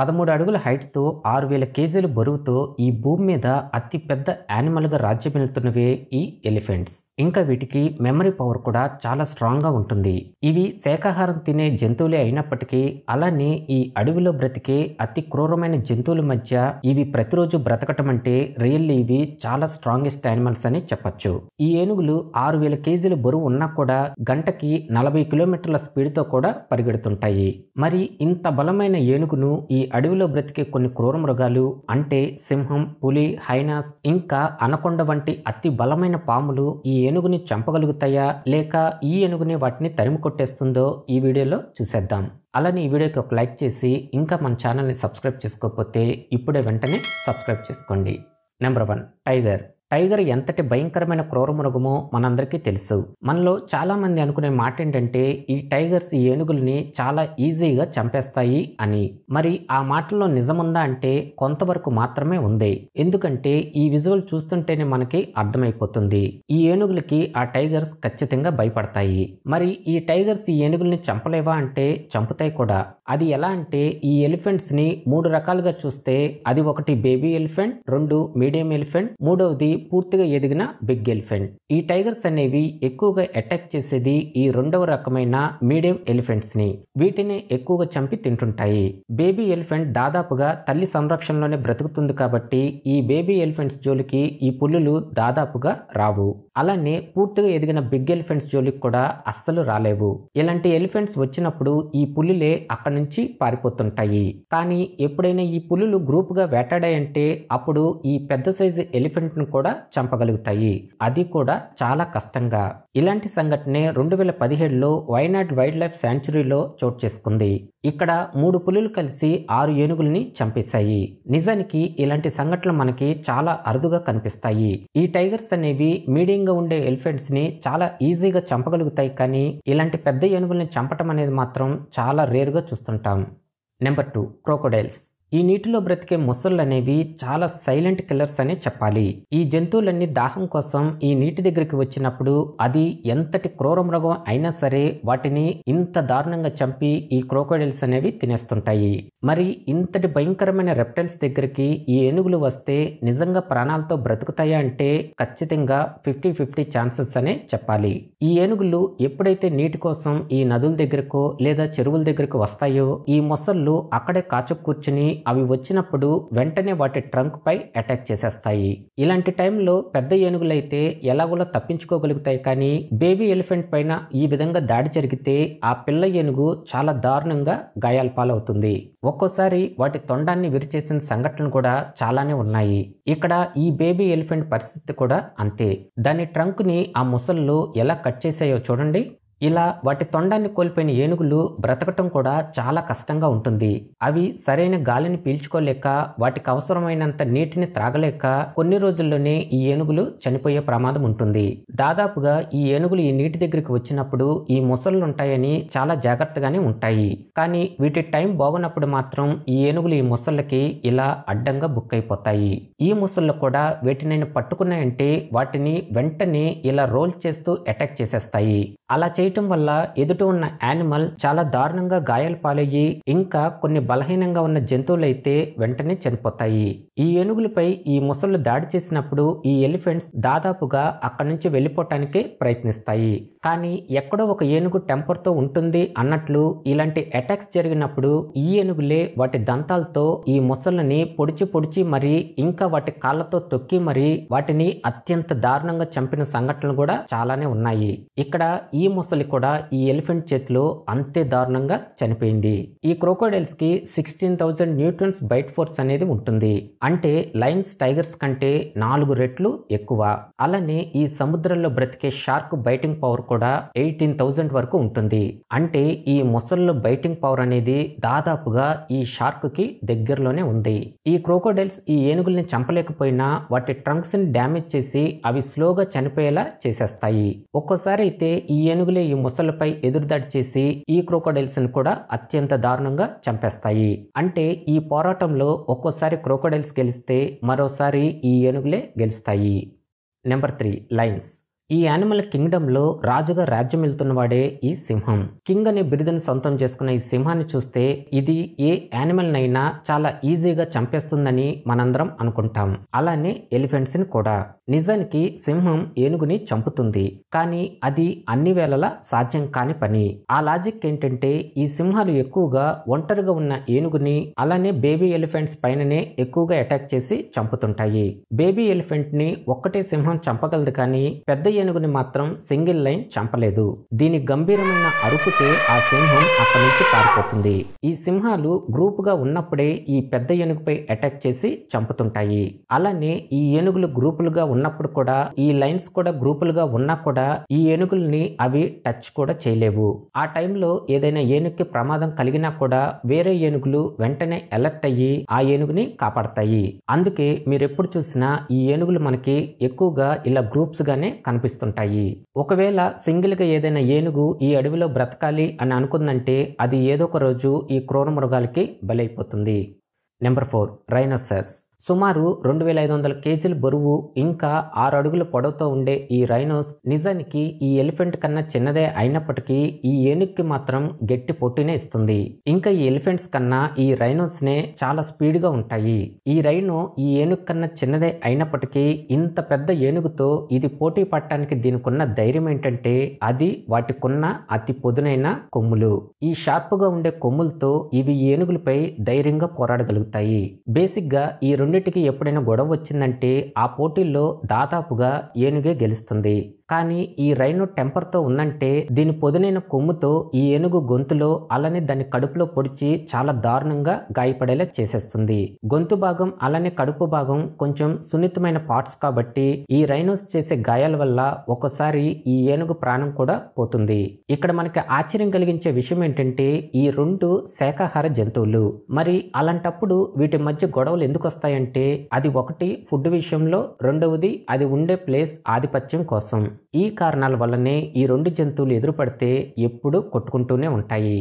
పదమూడు అడుగుల హైట్తో ఆరు వేల కేజీల బరువుతో ఈ భూమి మీద అతి పెద్ద యానిమల్గా రాజ్యమిలుతున్నవే ఈ ఎలిఫెంట్స్ ఇంకా వీటికి మెమరీ పవర్ కూడా చాలా స్ట్రాంగ్గా ఉంటుంది ఇవి శాకాహారం తినే జంతువులే అయినప్పటికీ అలానే ఈ అడవిలో బ్రతికే అతి క్రూరమైన జంతువుల మధ్య ఇవి ప్రతిరోజు బ్రతకటం అంటే రియల్లీ ఇవి చాలా స్ట్రాంగెస్ట్ యానిమల్స్ అని చెప్పొచ్చు ఈ ఏనుగులు ఆరు వేల కేజీల బరువు ఉన్నా కూడా గంటకి నలభై కిలోమీటర్ల స్పీడ్తో కూడా పరిగెడుతుంటాయి మరి ఇంత బలమైన ఏనుగును ఈ అడవిలో బ్రతికే కొన్ని క్రూర మృగాలు అంటే సింహం పులి హైనాస్ ఇంకా అనకొండ వంటి అతి బలమైన పాములు ఈ ఏనుగుని చంపగలుగుతాయా లేక ఈ ఏనుగుని వాటిని తరిమి కొట్టేస్తుందో ఈ వీడియోలో చూసేద్దాం అలానే ఈ వీడియోకి ఒక లైక్ చేసి ఇంకా మన ఛానల్ని సబ్స్క్రైబ్ చేసుకోకపోతే ఇప్పుడే వెంటనే సబ్స్క్రైబ్ చేసుకోండి నెంబర్ వన్ టైగర్ టైగర్ ఎంతటి భయంకరమైన క్రూరమృగమో మనందరికీ తెలుసు మనలో చాలామంది అనుకునే మాట ఏంటంటే ఈ టైగర్స్ ఏనుగులని ఏనుగుల్ని చాలా ఈజీగా చంపేస్తాయి అని మరి ఆ మాటల్లో నిజముందా అంటే కొంతవరకు మాత్రమే ఉంది ఎందుకంటే ఈ విజువల్ చూస్తుంటేనే మనకి అర్థమైపోతుంది ఈ ఏనుగులకి ఆ టైగర్స్ ఖచ్చితంగా భయపడతాయి మరి ఈ టైగర్స్ ఈ ఏనుగుల్ని చంపలేవా అంటే చంపుతాయి కూడా అది ఎలా అంటే ఈ ఎలిఫెంట్స్ ని మూడు రకాలుగా చూస్తే అది ఒకటి బేబీ ఎలిఫెంట్ రెండు మీడియం ఎలిఫెంట్ మూడవది పూర్తిగా ఎదిగిన బిగ్ ఎలిఫెంట్ ఈ టైగర్స్ అనేవి ఎక్కువగా అటాక్ చేసేది ఈ రెండవ రకమైన మీడియం ఎలిఫెంట్స్ ని వీటిని ఎక్కువగా చంపి తింటుంటాయి బేబీ ఎలిఫెంట్ దాదాపుగా తల్లి సంరక్షణలోనే బ్రతుకుతుంది కాబట్టి ఈ బేబీ ఎలిఫెంట్స్ జోలికి ఈ పులులు దాదాపుగా రావు అలానే పూర్తిగా ఎదిగిన బిగ్ ఎలిఫెంట్స్ జోలికి కూడా అస్సలు రాలేవు ఇలాంటి ఎలిఫెంట్స్ వచ్చినప్పుడు ఈ పులులే అక్కడి నుంచి పారిపోతుంటాయి కానీ ఎప్పుడైనా ఈ పులులు గా వేటాడాయంటే అప్పుడు ఈ పెద్ద సైజు ఎలిఫెంట్ కూడా కూడా చంపగలుగుతాయి అది కూడా చాలా కష్టంగా ఇలాంటి సంఘటనే రెండు వేల పదిహేడులో వైనాడ్ వైల్డ్ లైఫ్ శాంచురీలో చోటు చేసుకుంది ఇక్కడ మూడు పులులు కలిసి ఆరు ఏనుగుల్ని చంపేశాయి నిజానికి ఇలాంటి సంఘటనలు మనకి చాలా అరుదుగా కనిపిస్తాయి ఈ టైగర్స్ అనేవి మీడియంగా ఉండే ఎలిఫెంట్స్ ని చాలా ఈజీగా చంపగలుగుతాయి కానీ ఇలాంటి పెద్ద ఏనుగుల్ని చంపటం అనేది మాత్రం చాలా రేరుగా చూస్తుంటాం నెంబర్ టూ క్రోకోడైల్స్ ఈ నీటిలో బ్రతికే అనేవి చాలా సైలెంట్ కిల్లర్స్ అనే చెప్పాలి ఈ జంతువులన్నీ దాహం కోసం ఈ నీటి దగ్గరికి వచ్చినప్పుడు అది ఎంతటి క్రూర మృగం అయినా సరే వాటిని ఇంత దారుణంగా చంపి ఈ క్రోకోడైల్స్ అనేవి తినేస్తుంటాయి మరి ఇంతటి భయంకరమైన రెప్టైల్స్ దగ్గరికి ఈ ఏనుగులు వస్తే నిజంగా ప్రాణాలతో బ్రతుకుతాయా అంటే ఖచ్చితంగా ఫిఫ్టీ ఫిఫ్టీ ఛాన్సెస్ అనే చెప్పాలి ఈ ఏనుగులు ఎప్పుడైతే నీటి కోసం ఈ నదుల దగ్గరకో లేదా చెరువుల దగ్గరకు వస్తాయో ఈ మొసళ్ళు అక్కడే కాచు కూర్చుని అవి వచ్చినప్పుడు వెంటనే వాటి ట్రంక్పై అటాక్ చేసేస్తాయి ఇలాంటి టైంలో పెద్ద ఏనుగులైతే ఎలాగోలా తప్పించుకోగలుగుతాయి కానీ బేబీ ఎలిఫెంట్ పైన ఈ విధంగా దాడి జరిగితే ఆ పిల్ల ఏనుగు చాలా దారుణంగా గాయాల పాలవుతుంది ఒక్కోసారి వాటి తొండాన్ని విరిచేసిన సంఘటనలు కూడా చాలానే ఉన్నాయి ఇక్కడ ఈ బేబీ ఎలిఫెంట్ పరిస్థితి కూడా అంతే దాని ని ఆ ముసళ్ళు ఎలా కట్ చేసాయో చూడండి ఇలా వాటి తొండాన్ని కోల్పోయిన ఏనుగులు బ్రతకటం కూడా చాలా కష్టంగా ఉంటుంది అవి సరైన గాలిని పీల్చుకోలేక వాటికి అవసరమైనంత నీటిని త్రాగలేక కొన్ని రోజుల్లోనే ఈ ఏనుగులు చనిపోయే ప్రమాదం ఉంటుంది దాదాపుగా ఈ ఏనుగులు ఈ నీటి దగ్గరికి వచ్చినప్పుడు ఈ ముసళ్ళు ఉంటాయని చాలా జాగ్రత్తగానే ఉంటాయి కానీ వీటి టైం బాగున్నప్పుడు మాత్రం ఈ ఏనుగులు ఈ ముసళ్ళకి ఇలా అడ్డంగా బుక్ అయిపోతాయి ఈ ముసళ్ళు కూడా వీటిని పట్టుకున్నాయంటే వాటిని వెంటనే ఇలా రోల్ చేస్తూ అటాక్ చేసేస్తాయి అలా చేయ చేయటం వల్ల ఎదుట ఉన్న యానిమల్ చాలా దారుణంగా గాయాలు పాలయ్యి ఇంకా కొన్ని బలహీనంగా ఉన్న జంతువులైతే వెంటనే చనిపోతాయి ఈ ఏనుగులపై ఈ ముసళ్ళు దాడి చేసినప్పుడు ఈ ఎలిఫెంట్స్ దాదాపుగా అక్కడి నుంచి వెళ్ళిపోవటానికే ప్రయత్నిస్తాయి కానీ ఎక్కడో ఒక ఏనుగు టెంపర్తో ఉంటుంది అన్నట్లు ఇలాంటి అటాక్స్ జరిగినప్పుడు ఈ ఏనుగులే వాటి దంతాలతో ఈ ముసళ్ళని పొడిచి పొడిచి మరి ఇంకా వాటి కాళ్ళతో తొక్కి మరి వాటిని అత్యంత దారుణంగా చంపిన సంఘటనలు కూడా చాలానే ఉన్నాయి ఇక్కడ ఈ ముసలి క్రోకోడైల్ కూడా ఈ ఎలిఫెంట్ చేతిలో అంతే దారుణంగా చనిపోయింది ఈ క్రోకోడైల్స్ కి sixteen thousand newtons bite force అనేది ఉంటుంది అంటే లైన్స్ టైగర్స్ కంటే నాలుగు రెట్లు ఎక్కువ అలానే ఈ సముద్రంలో బ్రతికే షార్క్ బైటింగ్ పవర్ కూడా ఎయిటీన్ థౌసండ్ వరకు ఉంటుంది అంటే ఈ మొసళ్ళ బైటింగ్ పవర్ అనేది దాదాపుగా ఈ షార్క్ కి దగ్గరలోనే ఉంది ఈ క్రోకోడైల్స్ ఈ ఏనుగుల్ని చంపలేకపోయినా వాటి ట్రంక్స్ ని డ్యామేజ్ చేసి అవి స్లోగా చనిపోయేలా చేసేస్తాయి ఒక్కోసారి అయితే ఈ ఏనుగులు ఈ ముసలిపై ఎదురుదాడి చేసి ఈ ను కూడా అత్యంత దారుణంగా చంపేస్తాయి అంటే ఈ పోరాటంలో ఒక్కోసారి క్రోకోడైల్స్ గెలిస్తే మరోసారి ఈ ఏనుగులే గెలుస్తాయి నెంబర్ త్రీ లైన్స్ ఈ యానిమల్ కింగ్డంలో రాజుగా రాజ్యం వెళ్తున్నవాడే ఈ సింహం కింగ్ అనే బిరుదను సొంతం చేసుకున్న ఈ సింహాన్ని చూస్తే ఇది ఏ యానిమల్నైనా చాలా ఈజీగా చంపేస్తుందని మనందరం అనుకుంటాం అలానే ఎలిఫెంట్స్ని కూడా నిజానికి సింహం ఏనుగుని చంపుతుంది కానీ అది అన్ని వేళలా సాధ్యం కాని పని ఆ లాజిక్ ఏంటంటే ఈ సింహాలు ఎక్కువగా ఒంటరిగా ఉన్న ఏనుగుని అలానే బేబీ ఎలిఫెంట్స్ పైననే ఎక్కువగా అటాక్ చేసి చంపుతుంటాయి బేబీ ఎలిఫెంట్ ని ఒక్కటే సింహం చంపగలదు కానీ పెద్ద ఏనుగుని మాత్రం సింగిల్ లైన్ చంపలేదు దీని గంభీరమైన అరుపుకే ఆ సింహం అక్కడి నుంచి పారిపోతుంది ఈ సింహాలు గ్రూప్ గా ఉన్నప్పుడే ఈ పెద్ద ఏనుగుపై అటాక్ చేసి చంపుతుంటాయి అలానే ఈ ఏనుగులు గ్రూపులుగా ఉన్నప్పుడు కూడా ఈ లైన్స్ కూడా గ్రూపులుగా ఉన్నా కూడా ఈ ఏనుగుల్ని అవి టచ్ కూడా చేయలేవు ఆ టైంలో ఏదైనా ఏనుగుకి ప్రమాదం కలిగినా కూడా వేరే ఏనుగులు వెంటనే అలర్ట్ అయ్యి ఆ ఏనుగుని కాపాడతాయి అందుకే మీరు ఎప్పుడు చూసినా ఈ ఏనుగులు మనకి ఎక్కువగా ఇలా గ్రూప్స్ గానే కనిపిస్తుంటాయి ఒకవేళ సింగిల్ గా ఏదైనా ఏనుగు ఈ అడవిలో బ్రతకాలి అని అనుకుందంటే అది ఏదో ఒక రోజు ఈ క్రూర మృగాలకి బలైపోతుంది నెంబర్ ఫోర్ రైనోసర్స్ సుమారు రెండు వేల ఐదు వందల కేజీల బరువు ఇంకా ఆరు అడుగుల పొడవుతో ఉండే ఈ రైనోస్ నిజానికి ఈ ఎలిఫెంట్ కన్నా చిన్నదే అయినప్పటికీ ఈ ఏనుగుకి మాత్రం గట్టి పొట్టినే ఇస్తుంది ఇంకా ఈ ఎలిఫెంట్స్ కన్నా ఈ రైనోస్ నే చాలా స్పీడ్గా ఉంటాయి ఈ రైనో ఈ ఏనుగు కన్నా చిన్నదే అయినప్పటికీ ఇంత పెద్ద ఏనుగుతో ఇది పోటీ పడటానికి దీనికున్న ధైర్యం ఏంటంటే అది వాటికున్న అతి పొదునైన కొమ్ములు ఈ షార్ప్గా ఉండే కొమ్ములతో ఇవి ఏనుగులపై ధైర్యంగా పోరాడగలుగుతాయి బేసిక్గా ఈ రెండు రెండింటికి ఎప్పుడైనా గొడవ వచ్చిందంటే ఆ పోటీల్లో దాదాపుగా ఏనుగే గెలుస్తుంది కానీ ఈ రైను టెంపర్తో ఉందంటే దీని పొదునైన కొమ్ముతో ఈ ఏనుగు గొంతులో అలానే దాని కడుపులో పొడిచి చాలా దారుణంగా గాయపడేలా చేసేస్తుంది గొంతు భాగం అలానే కడుపు భాగం కొంచెం సున్నితమైన పార్ట్స్ కాబట్టి ఈ రైనోస్ చేసే గాయాల వల్ల ఒకసారి ఈ ఏనుగు ప్రాణం కూడా పోతుంది ఇక్కడ మనకి ఆశ్చర్యం కలిగించే విషయం ఏంటంటే ఈ రెండు శాకాహార జంతువులు మరి అలాంటప్పుడు వీటి మధ్య గొడవలు ఎందుకు వస్తాయి ఉన్నాయంటే అది ఒకటి ఫుడ్ విషయంలో రెండవది అది ఉండే ప్లేస్ ఆధిపత్యం కోసం ఈ కారణాల వల్లనే ఈ రెండు జంతువులు ఎదురుపడితే ఎప్పుడూ కొట్టుకుంటూనే ఉంటాయి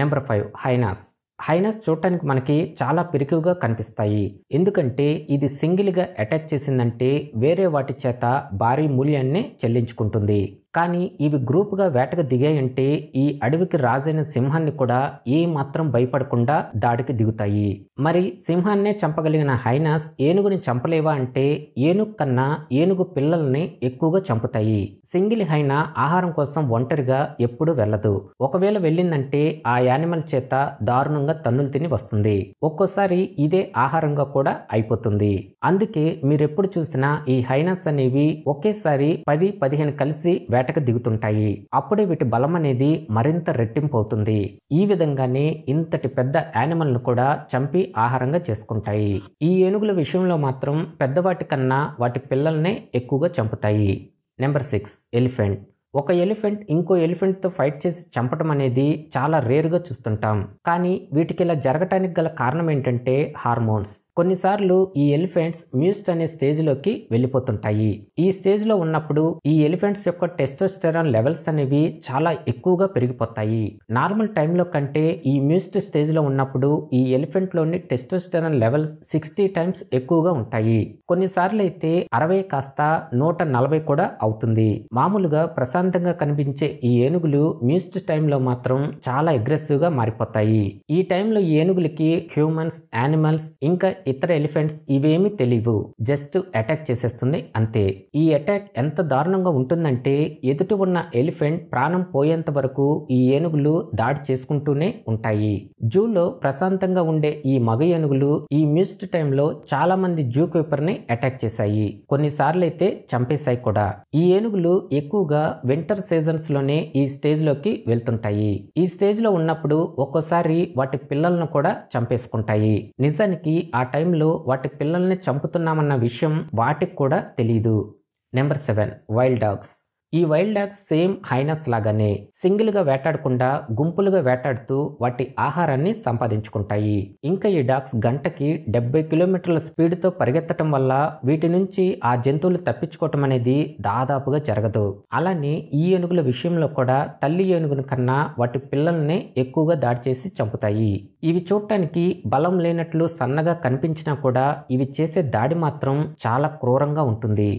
నెంబర్ ఫైవ్ హైనాస్ హైనాస్ చూడటానికి మనకి చాలా పిరికిగా కనిపిస్తాయి ఎందుకంటే ఇది సింగిల్గా అటాచ్ చేసిందంటే వేరే వాటి చేత భారీ మూల్యాన్ని చెల్లించుకుంటుంది కానీ ఇవి గ్రూపుగా వేటకు దిగాయంటే ఈ అడవికి రాజైన సింహాన్ని కూడా ఏ మాత్రం భయపడకుండా దాడికి దిగుతాయి మరి సింహాన్నే చంపగలిగిన హైనాస్ ఏనుగుని చంపలేవా అంటే ఏనుగు కన్నా ఏనుగు పిల్లల్ని ఎక్కువగా చంపుతాయి సింగిల్ హైనా ఆహారం కోసం ఒంటరిగా ఎప్పుడూ వెళ్ళదు ఒకవేళ వెళ్ళిందంటే ఆ యానిమల్ చేత దారుణంగా తన్నులు తిని వస్తుంది ఒక్కోసారి ఇదే ఆహారంగా కూడా అయిపోతుంది అందుకే మీరెప్పుడు చూసినా ఈ హైనాస్ అనేవి ఒకేసారి పది పదిహేను కలిసి వేటకు దిగుతుంటాయి అప్పుడే వీటి బలం అనేది మరింత రెట్టింపు అవుతుంది ఈ విధంగానే ఇంతటి పెద్ద యానిమల్ను కూడా చంపి ఆహారంగా చేసుకుంటాయి ఈ ఏనుగుల విషయంలో మాత్రం పెద్దవాటి కన్నా వాటి పిల్లల్నే ఎక్కువగా చంపుతాయి నెంబర్ సిక్స్ ఎలిఫెంట్ ఒక ఎలిఫెంట్ ఇంకో ఎలిఫెంట్తో ఫైట్ చేసి చంపటం అనేది చాలా రేరుగా చూస్తుంటాం కానీ వీటికి ఇలా జరగటానికి గల కారణం ఏంటంటే హార్మోన్స్ కొన్నిసార్లు ఈ ఎలిఫెంట్స్ మ్యూస్ట్ అనే స్టేజ్ లోకి వెళ్ళిపోతుంటాయి ఈ స్టేజ్లో ఉన్నప్పుడు ఈ ఎలిఫెంట్స్ యొక్క టెస్టోస్టెరాన్ లెవెల్స్ అనేవి చాలా ఎక్కువగా పెరిగిపోతాయి నార్మల్ టైంలో కంటే ఈ మ్యూస్ట్ స్టేజ్లో ఉన్నప్పుడు ఈ ఎలిఫెంట్లోని టెస్టోస్టెరాన్ లెవెల్స్ సిక్స్టీ టైమ్స్ ఎక్కువగా ఉంటాయి కొన్నిసార్లు అయితే అరవై కాస్త నూట నలభై కూడా అవుతుంది మామూలుగా ప్రశాంతంగా కనిపించే ఈ ఏనుగులు మ్యూస్ట్ టైంలో మాత్రం చాలా గా మారిపోతాయి ఈ టైంలో ఏనుగులకి హ్యూమన్స్ యానిమల్స్ ఇంకా ఇతర ఎలిఫెంట్స్ ఇవేమీ తెలియవు జస్ట్ అటాక్ చేసేస్తుంది అంతే ఈ అటాక్ ఎంత దారుణంగా ఉంటుందంటే ఎదుటి ఉన్న ఎలిఫెంట్ ప్రాణం పోయేంత వరకు ఈ ఏనుగులు దాడి చేసుకుంటూనే ఉంటాయి జూలో ప్రశాంతంగా ఉండే ఈ మగ ఏనుగులు ఈ మ్యూస్ట్ టైంలో చాలా మంది జూ ని అటాక్ చేశాయి కొన్నిసార్లైతే చంపేశాయి కూడా ఈ ఏనుగులు ఎక్కువగా వింటర్ సీజన్స్ లోనే ఈ స్టేజ్ లోకి వెళ్తుంటాయి ఈ స్టేజ్ లో ఉన్నప్పుడు ఒక్కోసారి వాటి పిల్లలను కూడా చంపేసుకుంటాయి నిజానికి ఆ టైంలో వాటి పిల్లల్ని చంపుతున్నామన్న విషయం వాటికి కూడా తెలియదు నెంబర్ సెవెన్ వైల్డ్ డాగ్స్ ఈ వైల్డ్ డాగ్స్ సేమ్ హైనస్ లాగానే సింగిల్గా వేటాడకుండా గుంపులుగా వేటాడుతూ వాటి ఆహారాన్ని సంపాదించుకుంటాయి ఇంకా ఈ డాగ్స్ గంటకి డెబ్బై కిలోమీటర్ల స్పీడ్తో పరిగెత్తడం వల్ల వీటి నుంచి ఆ జంతువులు తప్పించుకోవటం అనేది దాదాపుగా జరగదు అలానే ఈ ఏనుగుల విషయంలో కూడా తల్లి ఏనుగుని కన్నా వాటి పిల్లల్ని ఎక్కువగా దాడి చేసి చంపుతాయి ఇవి చూడటానికి బలం లేనట్లు సన్నగా కనిపించినా కూడా ఇవి చేసే దాడి మాత్రం చాలా క్రూరంగా ఉంటుంది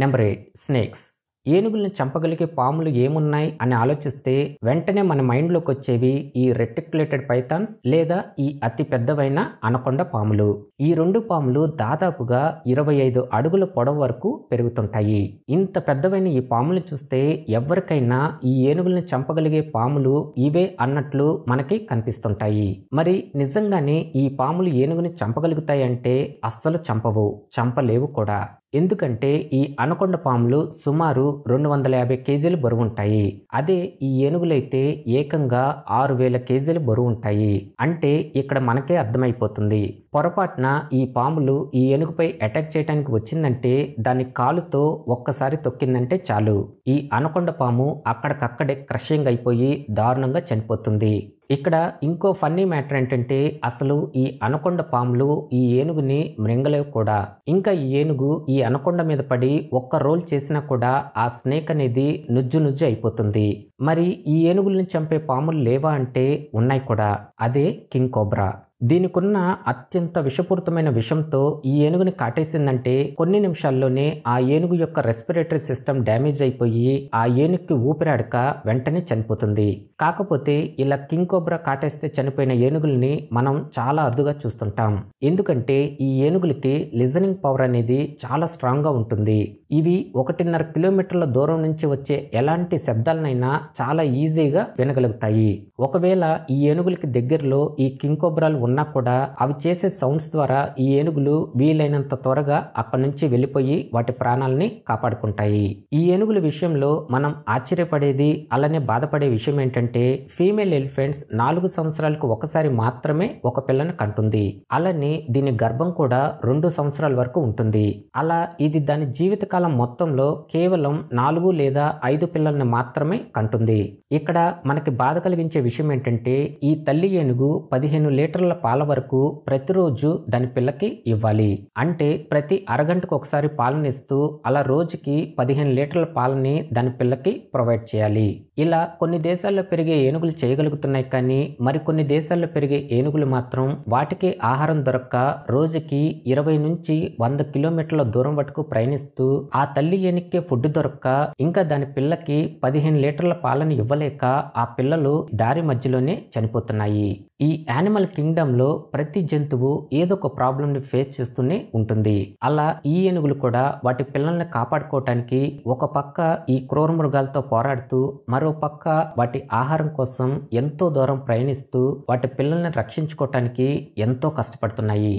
నెంబర్ ఎయిట్ స్నేక్స్ ఏనుగులను చంపగలిగే పాములు ఏమున్నాయి అని ఆలోచిస్తే వెంటనే మన మైండ్లోకి వచ్చేవి ఈ రెటిక్యులేటెడ్ పైథాన్స్ లేదా ఈ అతి పెద్దవైన అనకొండ పాములు ఈ రెండు పాములు దాదాపుగా ఇరవై ఐదు అడుగుల పొడవు వరకు పెరుగుతుంటాయి ఇంత పెద్దవైన ఈ పాములు చూస్తే ఎవరికైనా ఈ ఏనుగులను చంపగలిగే పాములు ఇవే అన్నట్లు మనకి కనిపిస్తుంటాయి మరి నిజంగానే ఈ పాములు ఏనుగుని చంపగలుగుతాయంటే అస్సలు చంపవు చంపలేవు కూడా ఎందుకంటే ఈ అనకొండ పాములు సుమారు రెండు వందల యాభై కేజీలు బరువుంటాయి అదే ఈ ఏనుగులైతే ఏకంగా ఆరు వేల కేజీలు బరువుంటాయి అంటే ఇక్కడ మనకే అర్థమైపోతుంది పొరపాటున ఈ పాములు ఈ ఏనుగుపై అటాక్ చేయడానికి వచ్చిందంటే దాని కాలుతో ఒక్కసారి తొక్కిందంటే చాలు ఈ అనకొండ పాము అక్కడికక్కడే క్రషింగ్ అయిపోయి దారుణంగా చనిపోతుంది ఇక్కడ ఇంకో ఫన్నీ మ్యాటర్ ఏంటంటే అసలు ఈ అనకొండ పాములు ఈ ఏనుగుని మృంగలేవు కూడా ఇంకా ఈ ఏనుగు ఈ అనకొండ మీద పడి ఒక్క రోల్ చేసినా కూడా ఆ స్నేక్ అనేది నుజ్జు నుజ్జు అయిపోతుంది మరి ఈ ఏనుగులను చంపే పాములు లేవా అంటే ఉన్నాయి కూడా అదే కింగ్ కోబ్రా దీనికున్న అత్యంత విషపూరితమైన విషంతో ఈ ఏనుగుని కాటేసిందంటే కొన్ని నిమిషాల్లోనే ఆ ఏనుగు యొక్క రెస్పిరేటరీ సిస్టమ్ డ్యామేజ్ అయిపోయి ఆ ఏనుగుకి ఊపిరాడక వెంటనే చనిపోతుంది కాకపోతే ఇలా కింగ్ కోబ్రా కాటేస్తే చనిపోయిన ఏనుగుల్ని మనం చాలా అరుదుగా చూస్తుంటాం ఎందుకంటే ఈ ఏనుగులకి లిజనింగ్ పవర్ అనేది చాలా స్ట్రాంగ్గా ఉంటుంది ఇవి ఒకటిన్నర కిలోమీటర్ల దూరం నుంచి వచ్చే ఎలాంటి శబ్దాలనైనా చాలా ఈజీగా వినగలుగుతాయి ఒకవేళ ఈ ఏనుగులకి దగ్గరలో ఈ కింగ్ కోబ్రాలు ఉన్నా కూడా అవి చేసే సౌండ్స్ ద్వారా ఈ ఏనుగులు వీలైనంత త్వరగా అక్కడి నుంచి వెళ్ళిపోయి వాటి ప్రాణాలని కాపాడుకుంటాయి ఈ ఏనుగుల విషయంలో మనం ఆశ్చర్యపడేది అలానే బాధపడే విషయం ఏంటంటే ఫీమేల్ ఎలిఫెంట్స్ నాలుగు సంవత్సరాలకు ఒకసారి మాత్రమే ఒక పిల్లను కంటుంది అలానే దీని గర్భం కూడా రెండు సంవత్సరాల వరకు ఉంటుంది అలా ఇది దాని జీవితకాలం మొత్తంలో కేవలం నాలుగు లేదా ఐదు పిల్లల్ని మాత్రమే కంటుంది ఇక్కడ మనకి బాధ కలిగించే విషయం ఏంటంటే ఈ తల్లి ఏనుగు పదిహేను లీటర్ల పాల వరకు ప్రతిరోజు దాని పిల్లకి ఇవ్వాలి అంటే ప్రతి అరగంటకు ఒకసారి పాలను ఇస్తూ అలా రోజుకి పదిహేను లీటర్ల పాలని దాని పిల్లకి ప్రొవైడ్ చేయాలి ఇలా కొన్ని దేశాల్లో పెరిగే ఏనుగులు చేయగలుగుతున్నాయి కానీ మరికొన్ని దేశాల్లో పెరిగే ఏనుగులు మాత్రం వాటికి ఆహారం దొరక్క రోజుకి ఇరవై నుంచి వంద కిలోమీటర్ల దూరం వరకు ప్రయాణిస్తూ ఆ తల్లి ఏనుక్కే ఫుడ్ దొరక్క ఇంకా దాని పిల్లకి పదిహేను లీటర్ల పాలను ఇవ్వలేక ఆ పిల్లలు దారి మధ్యలోనే చనిపోతున్నాయి ఈ యానిమల్ కింగ్డమ్ జీవితంలో ప్రతి జంతువు ఏదో ఒక ప్రాబ్లంని ఫేస్ చేస్తూనే ఉంటుంది అలా ఈ ఏనుగులు కూడా వాటి పిల్లల్ని కాపాడుకోవటానికి ఒక పక్క ఈ క్రూర మృగాలతో పోరాడుతూ మరో పక్క వాటి ఆహారం కోసం ఎంతో దూరం ప్రయాణిస్తూ వాటి పిల్లల్ని రక్షించుకోవటానికి ఎంతో కష్టపడుతున్నాయి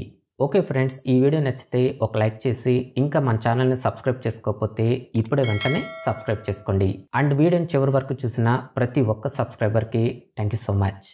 ఓకే ఫ్రెండ్స్ ఈ వీడియో నచ్చితే ఒక లైక్ చేసి ఇంకా మన ఛానల్ని సబ్స్క్రైబ్ చేసుకోకపోతే ఇప్పుడే వెంటనే సబ్స్క్రైబ్ చేసుకోండి అండ్ వీడియోని చివరి వరకు చూసిన ప్రతి ఒక్క సబ్స్క్రైబర్కి థ్యాంక్ సో మచ్